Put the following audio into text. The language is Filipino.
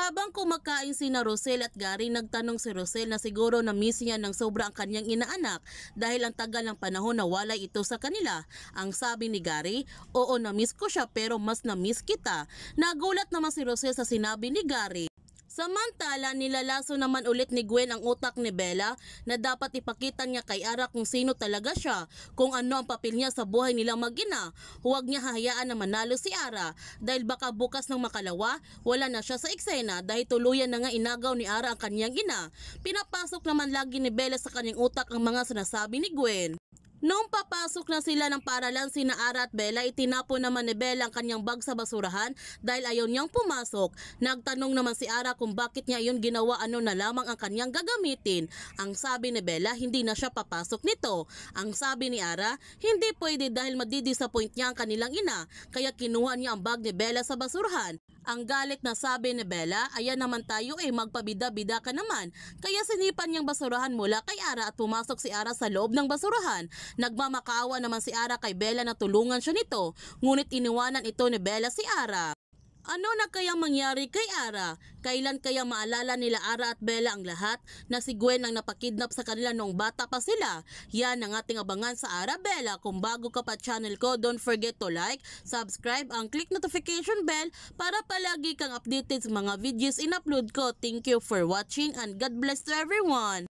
Habang kumakain si na Rosel at Gary, nagtanong si Rosel na siguro na-miss niya ng sobra ang kanyang inaanak dahil ang tagal ng panahon na wala ito sa kanila. Ang sabi ni Gary, oo na-miss ko siya pero mas na-miss kita. Nagulat naman si Rosel sa sinabi ni Gary. Samantala, nilalaso naman ulit ni Gwen ang utak ni Bella na dapat ipakita niya kay Ara kung sino talaga siya, kung ano ang papel niya sa buhay nilang magina. Huwag niya hahayaan na manalo si Ara dahil baka bukas ng makalawa, wala na siya sa eksena dahil tuluyan na nga inagaw ni Ara ang kanyang ina. Pinapasok naman lagi ni Bella sa kanyang utak ang mga sinasabi ni Gwen. Noong papasok na sila ng paralan sina Ara at Bella, itinapon naman ni Bella ang kanyang bag sa basurahan dahil ayaw niyang pumasok. Nagtanong naman si Ara kung bakit niya yun ginawa ano na lamang ang kanyang gagamitin. Ang sabi ni Bella, hindi na siya papasok nito. Ang sabi ni Ara, hindi pwede dahil madidisappoint niya ang kanilang ina, kaya kinuha niya ang bag ni Bella sa basurahan. Ang galit na sabi ni Bella, ayan naman tayo eh magpabida-bida ka naman. Kaya sinipan niyang basurahan mula kay Ara at pumasok si Ara sa loob ng basurahan. Nagmamakaawa naman si Ara kay Bella na tulungan siya nito, ngunit iniwanan ito ni Bella si Ara. Ano na kaya mangyari kay Ara? Kailan kaya maalala nila Ara at Bella ang lahat na si Gwen ang napakidnap sa kanila noong bata pa sila? Yan ang ating abangan sa Ara Bella. Kung bago ka pa channel ko, don't forget to like, subscribe, ang click notification bell para palagi kang updated sa mga videos in-upload ko. Thank you for watching and God bless to everyone!